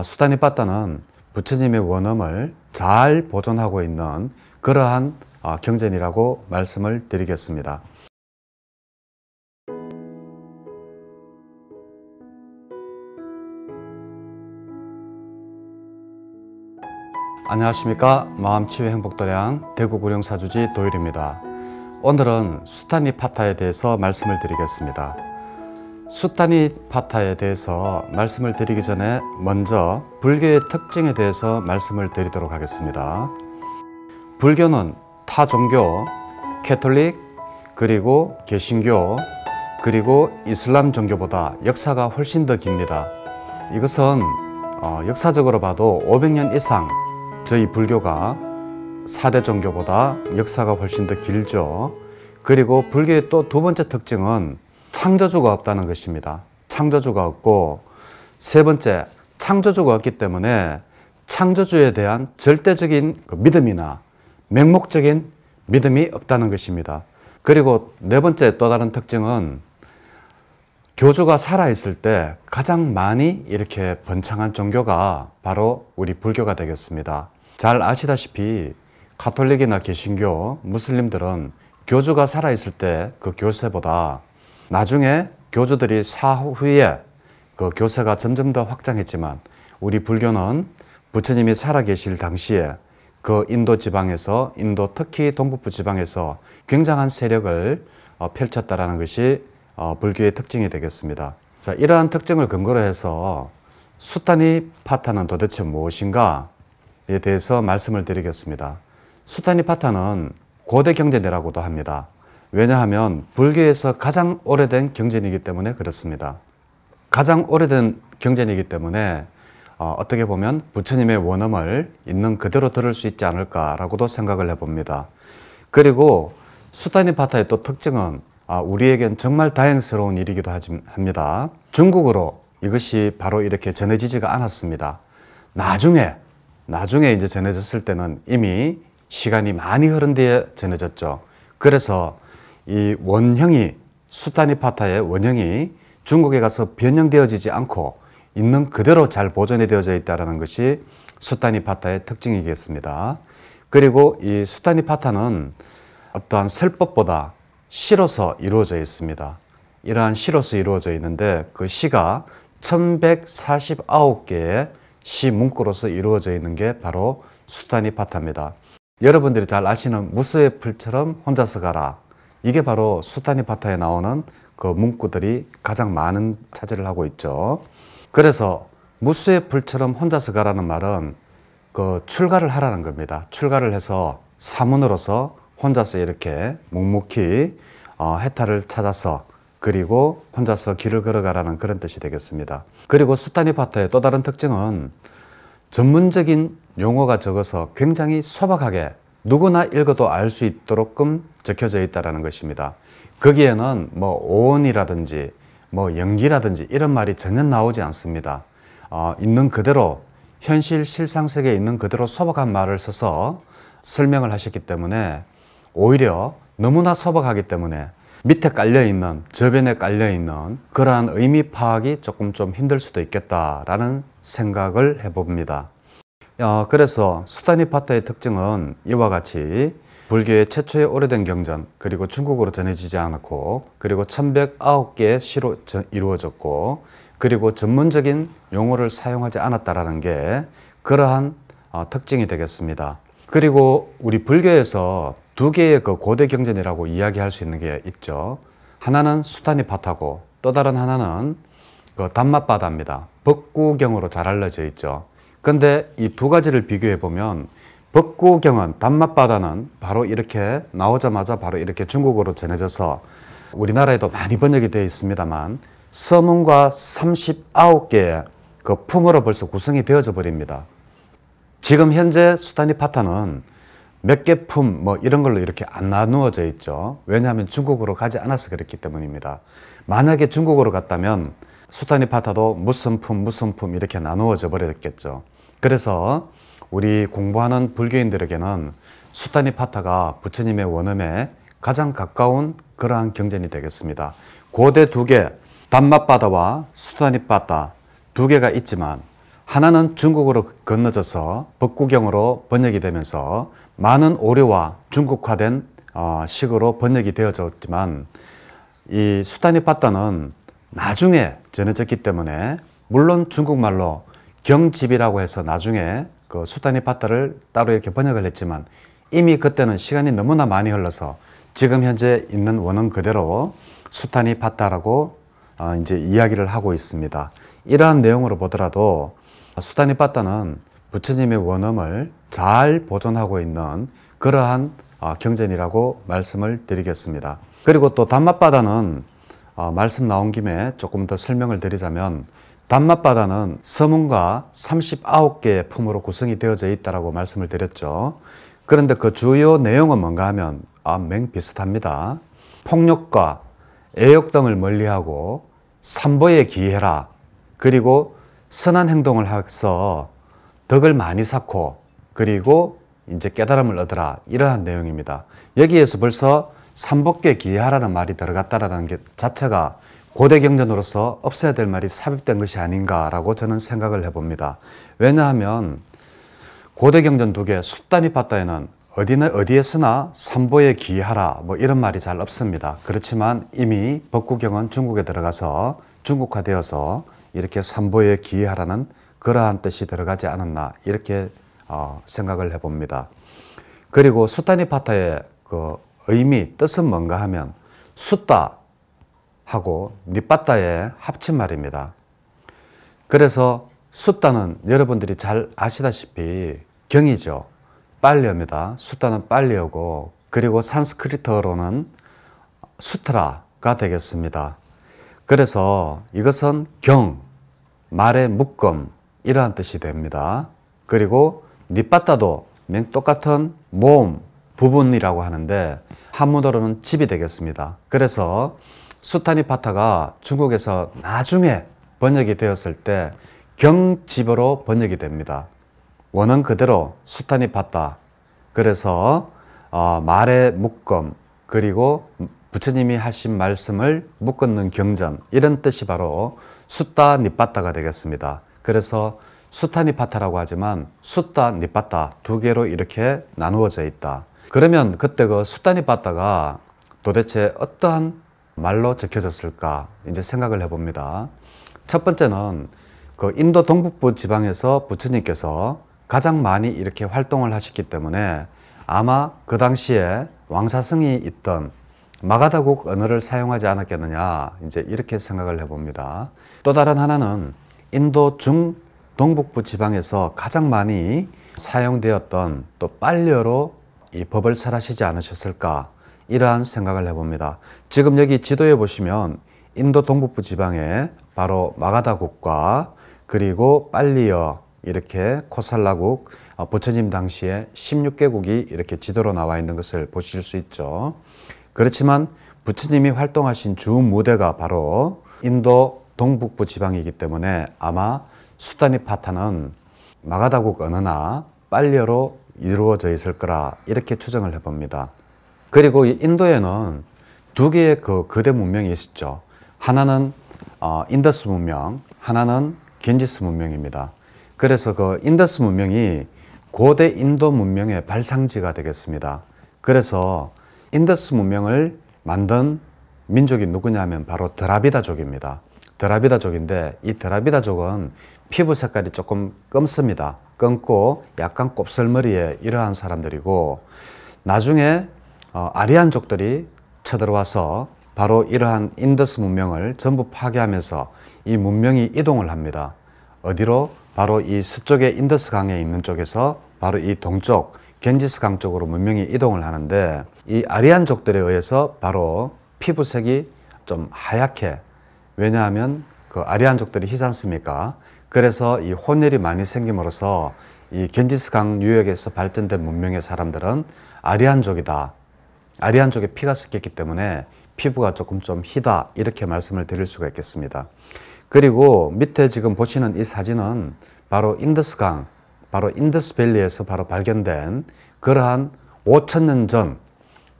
아, 수단이 빠다는 부처님의 원음을 잘 보존하고 있는 그러한 아, 경전이라고 말씀을 드리겠습니다. 안녕하십니까 마음치유 행복도량 대구구룡사주지 도일입니다. 오늘은 수타니파타에 대해서 말씀을 드리겠습니다. 수타니 파타에 대해서 말씀을 드리기 전에 먼저 불교의 특징에 대해서 말씀을 드리도록 하겠습니다. 불교는 타 종교, 캐톨릭, 그리고 개신교, 그리고 이슬람 종교보다 역사가 훨씬 더 깁니다. 이것은 어, 역사적으로 봐도 500년 이상 저희 불교가 4대 종교보다 역사가 훨씬 더 길죠. 그리고 불교의 또 두 번째 특징은 창조주가 없다는 것입니다. 창조주가 없고 세 번째 창조주가 없기 때문에 창조주에 대한 절대적인 그 믿음이나 맹목적인 믿음이 없다는 것입니다. 그리고 네 번째 또 다른 특징은 교주가 살아있을 때 가장 많이 이렇게 번창한 종교가 바로 우리 불교가 되겠습니다. 잘 아시다시피 가톨릭이나 개신교, 무슬림들은 교주가 살아있을 때 그 교세보다 나중에 교주들이 사후에 그 교세가 점점 더 확장했지만 우리 불교는 부처님이 살아계실 당시에 그 인도 지방에서 인도 특히 동북부 지방에서 굉장한 세력을 어, 펼쳤다라는 것이 어, 불교의 특징이 되겠습니다. 자, 이러한 특징을 근거로 해서 수타니 파타는 도대체 무엇인가에 대해서 말씀을 드리겠습니다. 수타니 파타는 고대 경제대라고도 합니다. 왜냐하면 불교에서 가장 오래된 경전이기 때문에 그렇습니다. 가장 오래된 경전이기 때문에 어, 어떻게 보면 부처님의 원음을 있는 그대로 들을 수 있지 않을까라고도 생각을 해봅니다. 그리고 수다니파타의 또 특징은 아, 우리에겐 정말 다행스러운 일이기도 합니다. 중국으로 이것이 바로 이렇게 전해지지가 않았습니다. 나중에, 나중에 이제 전해졌을 때는 이미 시간이 많이 흐른 뒤에 전해졌죠. 그래서 이 원형이 수타니파타의 원형이 중국에 가서 변형되어지지 않고 있는 그대로 잘 보존이 되어져 있다는 것이 수타니파타의 특징이겠습니다. 그리고 이 수타니파타는 어떠한 설법보다 시로서 이루어져 있습니다. 이러한 시로서 이루어져 있는데 그 시가 1149개의 시 문구로서 이루어져 있는 게 바로 수타니파타입니다. 여러분들이 잘 아시는 무스의 풀처럼 혼자서 가라 이게 바로 수타니파타에 나오는 그 문구들이 가장 많은 차지를 하고 있죠. 그래서 무의 불처럼 혼자서 가라는 말은 그 출가를 하라는 겁니다. 출가를 해서 사문으로서 혼자서 이렇게 묵묵히 어, 해탈을 찾아서 그리고 혼자서 길을 걸어가라는 그런 뜻이 되겠습니다. 그리고 수타니파타의 또 다른 특징은 전문적인 용어가 적어서 굉장히 소박하게 누구나 읽어도 알 수 있도록끔 적혀져 있다라는 것입니다. 거기에는 뭐 오온이라든지 뭐 연기라든지 이런 말이 전혀 나오지 않습니다. 어, 있는 그대로 현실 실상 세계에 있는 그대로 소박한 말을 써서 설명을 하셨기 때문에 오히려 너무나 소박하기 때문에 밑에 깔려 있는 저변에 깔려 있는 그러한 의미 파악이 조금 좀 힘들 수도 있겠다라는 생각을 해봅니다. 어, 그래서 수다니파타의 특징은 이와 같이 불교의 최초의 오래된 경전 그리고 중국으로 전해지지 않았고 그리고 1 1 0 9개 시로 이루어졌고 그리고 전문적인 용어를 사용하지 않았다라는 게 그러한 어, 특징이 되겠습니다. 그리고 우리 불교에서 두 개의 그 고대 경전이라고 이야기할 수 있는 게 있죠. 하나는 수탄이 밭하고 또 다른 하나는 그 단맛바다입니다. 법구경으로 잘 알려져 있죠. 그런데이 두 가지를 비교해 보면 벚구경은 단맛바다는 바로 이렇게 나오자마자 바로 이렇게 중국어로 전해져서 우리나라에도 많이 번역이 되어 있습니다만 서문과 39개의 그 품으로 벌써 구성이 되어져 버립니다. 지금 현재 수단이 파타는 몇 개 품 뭐 이런 걸로 이렇게 안 나누어져 있죠. 왜냐하면 중국으로 가지 않아서 그렇기 때문입니다. 만약에 중국으로 갔다면 수단이 파타도 무슨 품 무슨 품 이렇게 나누어져 버렸겠죠. 그래서 우리 공부하는 불교인들에게는 수단이 파타가 부처님의 원음에 가장 가까운 그러한 경전이 되겠습니다. 고대 두 개, 단맛바다와 수단이바다 두 개가 있지만 하나는 중국어로 건너져서 법구경으로 번역이 되면서 많은 오류와 중국화된 어, 식으로 번역이 되어졌지만 이 수단이바다는 나중에 전해졌기 때문에 물론 중국말로 경집이라고 해서 나중에 그 수단의 바다를 따로 이렇게 번역을 했지만 이미 그때는 시간이 너무나 많이 흘러서 지금 현재 있는 원은 그대로 수탄이 바다라고 어, 이제 이야기를 하고 있습니다. 이러한 내용으로 보더라도 수탄이 바다는 부처님의 원음을 잘 보존하고 있는 그러한 어, 경전이라고 말씀을 드리겠습니다. 그리고 또 담맛바다는 어, 말씀 나온 김에 조금 더 설명을 드리자면 단맛바다는 서문과 39개의 품으로 구성이 되어져 있다고 말씀을 드렸죠. 그런데 그 주요 내용은 뭔가 하면 아, 맹 비슷합니다. 폭력과 애욕 등을 멀리하고 삼보에 기해라. 그리고 선한 행동을 해서 덕을 많이 쌓고 그리고 이제 깨달음을 얻어라 이러한 내용입니다. 여기에서 벌써 삼복계 기하라는 말이 들어갔다라는 게 자체가 고대 경전으로서 없애야 될 말이 삽입된 것이 아닌가라고 저는 생각을 해봅니다. 왜냐하면 고대 경전 독개 숫단이 봤다에는 어디는 어디에서나 삼보에 기하라 뭐 이런 말이 잘 없습니다. 그렇지만 이미 법구경은 중국에 들어가서 중국화되어서 이렇게 삼보에 기하라는 그러한 뜻이 들어가지 않았나 이렇게 어, 생각을 해봅니다. 그리고 숫타니파타의그 의미 뜻은 뭔가 하면 숫타 하고 밑바다에 합친 말입니다. 그래서 숫다는 여러분들이 잘 아시다시피 경이죠. 빨리어입니다. 숫다는 빨리어고 그리고 산스크리트어로는 수트라가 되겠습니다. 그래서 이것은 경, 말의 묶음 이러한 뜻이 됩니다. 그리고 밑바다도 똑같은 모음 부분이라고 하는데 한문어로는 집이 되겠습니다. 그래서 수타니파타가 중국에서 나중에 번역이 되었을 때 경집어로 번역이 됩니다. 원은 그대로 수타니파타. 그래서 어, 말의 묶음 그리고 부처님이 하신 말씀을 묶는 경전 이런 뜻이 바로 수타니파타가 되겠습니다. 그래서 수타니파타라고 하지만 수타니파타 두 개로 이렇게 나누어져 있다. 그러면 그때 그 수타니파타가 도대체 어떠한 말로 적혀졌을까 이제 생각을 해봅니다. 첫 번째는 그 인도 동북부 지방에서 부처님께서 가장 많이 이렇게 활동을 하셨기 때문에 아마 그 당시에 왕사성이 있던 마가다국 언어를 사용하지 않았겠느냐 이제 이렇게 생각을 해봅니다. 또 다른 하나는 인도 중 동북부 지방에서 가장 많이 사용되었던 또 빨려로 이 법을 설하시지 않으셨을까 이러한 생각을 해봅니다. 지금 여기 지도에 보시면 인도 동북부 지방에 바로 마가다국과 그리고 빨리어 이렇게 코살라국 어, 부처님 당시에 16개국이 이렇게 지도로 나와 있는 것을 보실 수 있죠. 그렇지만 부처님이 활동하신 주 무대가 바로 인도 동북부 지방이기 때문에 아마 수다니파타는 마가다국 어느나 빨리어로 이루어져 있을 거라 이렇게 추정을 해봅니다. 그리고 이 인도에는 두 개의 그 거대 문명이 있었죠. 하나는 어, 인더스 문명, 하나는 겐지스 문명입니다. 그래서 그 인더스 문명이 고대 인도 문명의 발상지가 되겠습니다. 그래서 인더스 문명을 만든 민족이 누구냐면 바로 드라비다족입니다. 드라비다족인데 이 드라비다족은 피부 색깔이 조금 검습니다. 검고 약간 곱슬머리에 이러한 사람들이고 나중에 어, 아리안족들이 쳐들어와서 바로 이러한 인더스 문명을 전부 파괴하면서 이 문명이 이동을 합니다. 어디로? 바로 이 서쪽의 인더스 강에 있는 쪽에서 바로 이 동쪽 겐지스 강 쪽으로 문명이 이동을 하는데 이 아리안족들에 의해서 바로 피부색이 좀 하얗게 왜냐하면 그 아리안족들이 희잖습니까? 그래서 이 혼혈이 많이 생김으로써 이 겐지스 강 유역에서 발전된 문명의 사람들은 아리안족이다 아리안 쪽에 피가 섞였기 때문에 피부가 조금 좀 희다 이렇게 말씀을 드릴 수가 있겠습니다. 그리고 밑에 지금 보시는 이 사진은 바로 인더스강, 바로 인더스밸리에서 바로 발견된 그러한 5천년 전,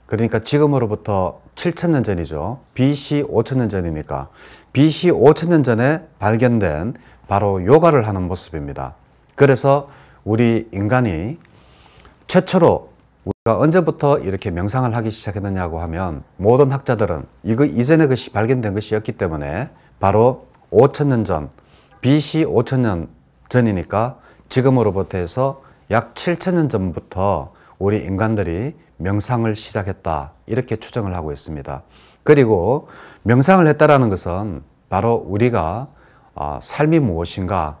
그러니까 지금으로부터 7천년 전이죠. BC 5천년 전이니까 BC 5천년 전에 발견된 바로 요가를 하는 모습입니다. 그래서 우리 인간이 최초로 우리가 언제부터 이렇게 명상을 하기 시작했느냐고 하면 모든 학자들은 이거 이전에 것이 발견된 것이었기 때문에 바로 5천년 전 BC 5천년 전이니까 지금으로부터 해서 약 7천년 전부터 우리 인간들이 명상을 시작했다 이렇게 추정을 하고 있습니다. 그리고 명상을 했다라는 것은 바로 우리가 아, 삶이 무엇인가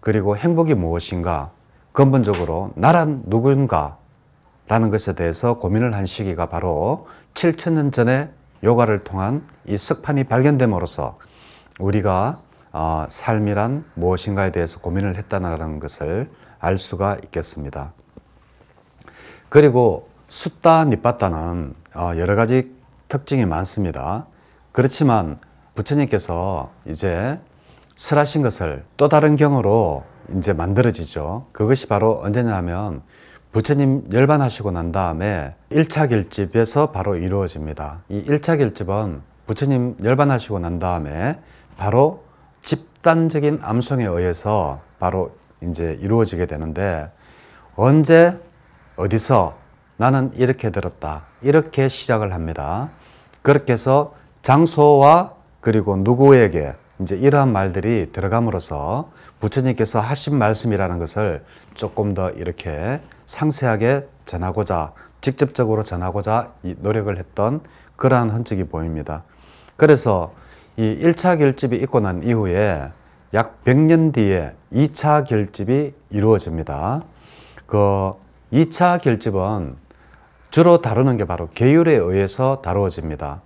그리고 행복이 무엇인가 근본적으로 나란 누군가 라는 것에 대해서 고민을 한 시기가 바로 7천년 전에 요가를 통한 이 석판이 발견됨으로써 우리가 어, 삶이란 무엇인가에 대해서 고민을 했다는 것을 알 수가 있겠습니다. 그리고 숫다, 닛바다는 어, 여러 가지 특징이 많습니다. 그렇지만 부처님께서 이제 설하신 것을 또 다른 경으로 이제 만들어지죠. 그것이 바로 언제냐 하면 부처님 열반하시고 난 다음에 1차 결집에서 바로 이루어집니다. 이 1차 결집은 부처님 열반하시고 난 다음에 바로 집단적인 암송에 의해서 바로 이제 이루어지게 되는데 언제 어디서 나는 이렇게 들었다. 이렇게 시작을 합니다. 그렇게 해서 장소와 그리고 누구에게 이제 이러한 말들이 들어감으로써 부처님께서 하신 말씀이라는 것을 조금 더 이렇게 상세하게 전하고자 직접적으로 전하고자 노력을 했던 그러한 흔적이 보입니다. 그래서 이 1차 결집이 있고 난 이후에 약 100년 뒤에 2차 결집이 이루어집니다. 그 2차 결집은 주로 다루는 게 바로 계율에 의해서 다루어집니다.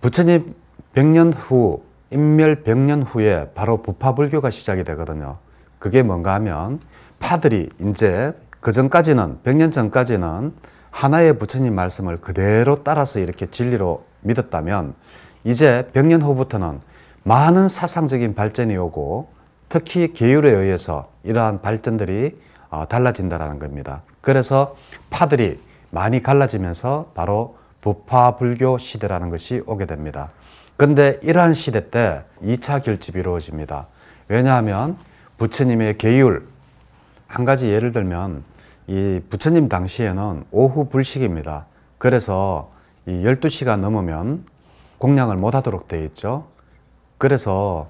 부처님 100년 후, 인멸 100년 후에 바로 부파불교가 시작이 되거든요. 그게 뭔가 하면 파들이 이제 그 전까지는 100년 전까지는 하나의 부처님 말씀을 그대로 따라서 이렇게 진리로 믿었다면 이제 100년 후부터는 많은 사상적인 발전이 오고 특히 계율에 의해서 이러한 발전들이 어, 달라진다라는 겁니다. 그래서 파들이 많이 갈라지면서 바로 부파 불교 시대라는 것이 오게 됩니다. 근데 이러한 시대 때 2차 결집이 이루어집니다. 왜냐하면 부처님의 계율 한 가지 예를 들면 이 부처님 당시에는 오후 불식입니다. 그래서 이 12시가 넘으면 공양을 못 하도록 되어 있죠. 그래서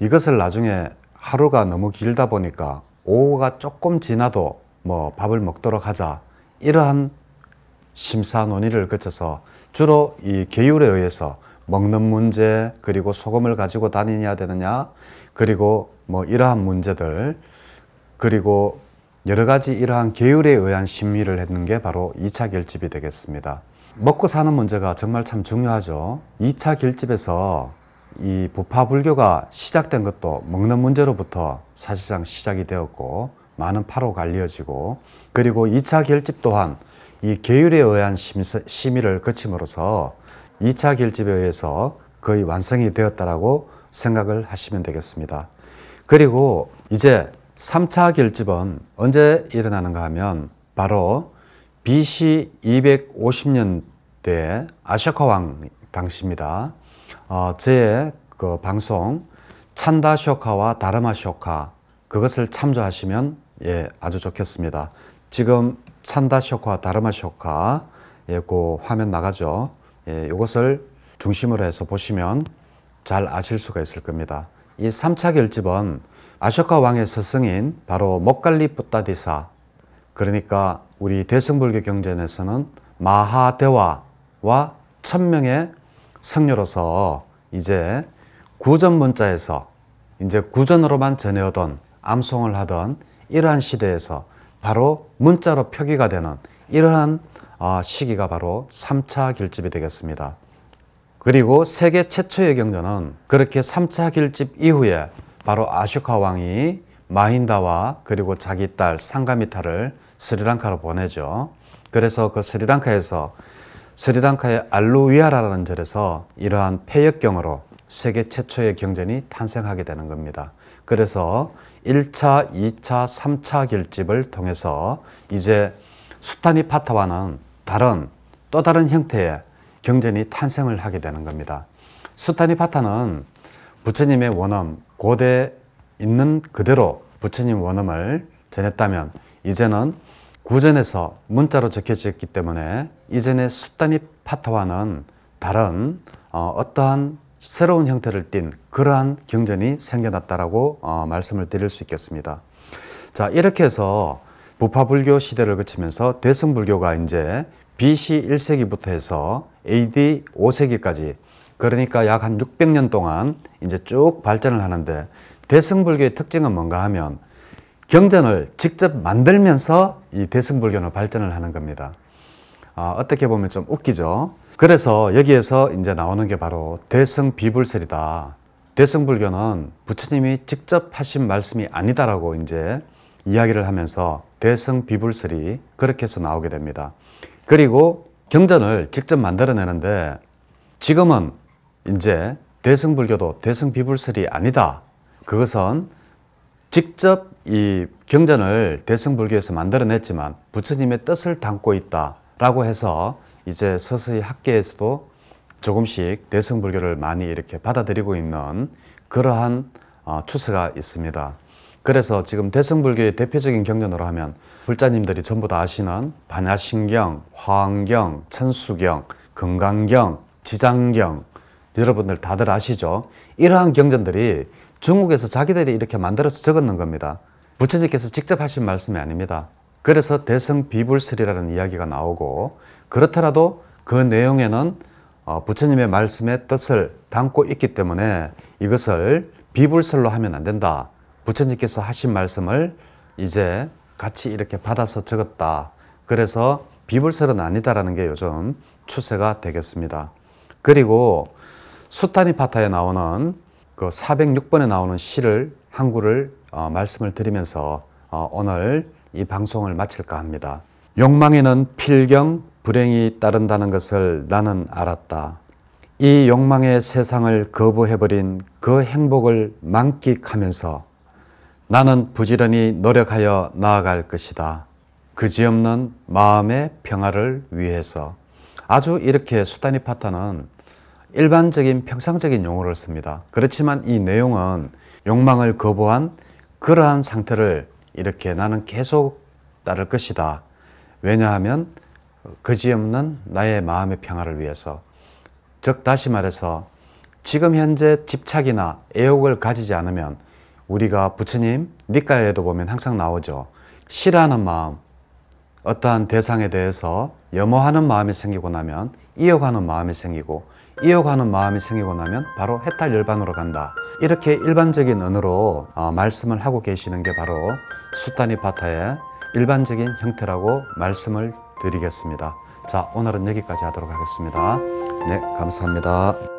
이것을 나중에 하루가 너무 길다 보니까 오후가 조금 지나도 뭐 밥을 먹도록 하자 이러한 심사 논의를 거쳐서 주로 이 계율에 의해서 먹는 문제 그리고 소금을 가지고 다니냐 되느냐 그리고 뭐 이러한 문제들 그리고 여러 가지 이러한 계율에 의한 심리를 했는 게 바로 2차 결집이 되겠습니다. 먹고 사는 문제가 정말 참 중요하죠. 2차 결집에서 이 부파불교가 시작된 것도 먹는 문제로부터 사실상 시작이 되었고 많은 파로가 려지고 그리고 2차 결집 또한 이 계율에 의한 심의를 거침으로써 2차 결집에 의해서 거의 완성이 되었다라고 생각을 하시면 되겠습니다. 그리고 이제 3차 결집은 언제 일어나는가 하면 바로 BC 250년대 아쇼카 왕 당시입니다. 어, 제 그 방송 찬다 쇼카와 다르마 쇼카 그것을 참조하시면 예, 아주 좋겠습니다. 지금 찬다 쇼카와 다르마 쇼카 예, 그 화면 나가죠. 예, 이것을 중심으로 해서 보시면 잘 아실 수가 있을 겁니다. 이 3차 결집은 아쇼카 왕의 스승인 바로 목갈리 부다디사 그러니까 우리 대승불교 경전에서는 마하대와와 천명의 성녀로서 이제 구전 문자에서 이제 구전으로만 전해오던 암송을 하던 이러한 시대에서 바로 문자로 표기가 되는 이러한 어, 시기가 바로 3차 길집이 되겠습니다. 그리고 세계 최초의 경전은 그렇게 3차 길집 이후에 바로 아쇼카 왕이 마힌다와 그리고 자기 딸 상가미타를 스리랑카로 보내죠. 그래서 그 스리랑카에서 스리랑카의 알루위아라라는 절에서 이러한 폐역경으로 세계 최초의 경전이 탄생하게 되는 겁니다. 그래서 1차, 2차, 3차 결집을 통해서 이제 수타니파타와는 다른 또 다른 형태의 경전이 탄생을 하게 되는 겁니다. 수타니파타는 부처님의 원음 고대 있는 그대로 부처님 원음을 전했다면 이제는 구전에서 문자로 적혀졌기 때문에 이전의 숲단이 파타와는 다른 어, 떠한 새로운 형태를 띤 그러한 경전이 생겨났다라고 어, 말씀을 드릴 수 있겠습니다. 자 이렇게 해서 부파불교 시대를 거치면서 대승불교가 이제 BC 1세기부터 해서 AD 5세기까지 그러니까 약 한 600년 동안 이제 쭉 발전을 하는데 대승불교의 특징은 뭔가 하면 경전을 직접 만들면서 이 대승불교는 발전을 하는 겁니다. 아, 어떻게 보면 좀 웃기죠. 그래서 여기에서 이제 나오는 게 바로 대승 비불설이다. 대승불교는 부처님이 직접 하신 말씀이 아니다라고 이제 이야기를 하면서 대승 비불설이 그렇게 해서 나오게 됩니다. 그리고 경전을 직접 만들어내는데 지금은 이제 대승불교도 대승비불설이 아니다. 그것은 직접 이 경전을 대승불교에서 만들어냈지만 부처님의 뜻을 담고 있다라고 해서 이제 서서히 학계에서도 조금씩 대승불교를 많이 이렇게 받아들이고 있는 그러한 어, 추세가 있습니다. 그래서 지금 대승불교의 대표적인 경전으로 하면 불자님들이 전부 다 아시는 반야신경, 화왕경, 천수경, 금강경, 지장경 여러분들 다들 아시죠? 이러한 경전들이 중국에서 자기들이 이렇게 만들어서 적었는 겁니다. 부처님께서 직접 하신 말씀이 아닙니다. 그래서 대성 비불설이라는 이야기가 나오고 그렇더라도 그 내용에는 어, 부처님의 말씀의 뜻을 담고 있기 때문에 이것을 비불설로 하면 안 된다. 부처님께서 하신 말씀을 이제 같이 이렇게 받아서 적었다. 그래서 비불설은 아니다라는 게 요즘 추세가 되겠습니다. 그리고 수타니 파타에 나오는 그 406번에 나오는 시를 한 구를 어, 말씀을 드리면서 어, 오늘 이 방송을 마칠까 합니다. 욕망에는 필경, 불행이 따른다는 것을 나는 알았다. 이 욕망의 세상을 거부해버린 그 행복을 만끽하면서 나는 부지런히 노력하여 나아갈 것이다. 그지없는 마음의 평화를 위해서. 아주 이렇게 수다니 파타는 일반적인 평상적인 용어를 씁니다. 그렇지만 이 내용은 욕망을 거부한 그러한 상태를 이렇게 나는 계속 따를 것이다. 왜냐하면 거지없는 나의 마음의 평화를 위해서. 즉, 다시 말해서 지금 현재 집착이나 애욕을 가지지 않으면 우리가 부처님 니까에도 보면 항상 나오죠. 싫어하는 마음, 어떠한 대상에 대해서 염호하는 마음이 생기고 나면 이어가는 마음이 생기고 이어가는 마음이 생기고나면 바로 해탈 열반으로 간다. 이렇게 일반적인 언어로 어, 말씀을 하고 계시는 게 바로 수단이파타의 일반적인 형태라고 말씀을 드리겠습니다. 자, 오늘은 여기까지 하도록 하겠습니다. 네, 감사합니다.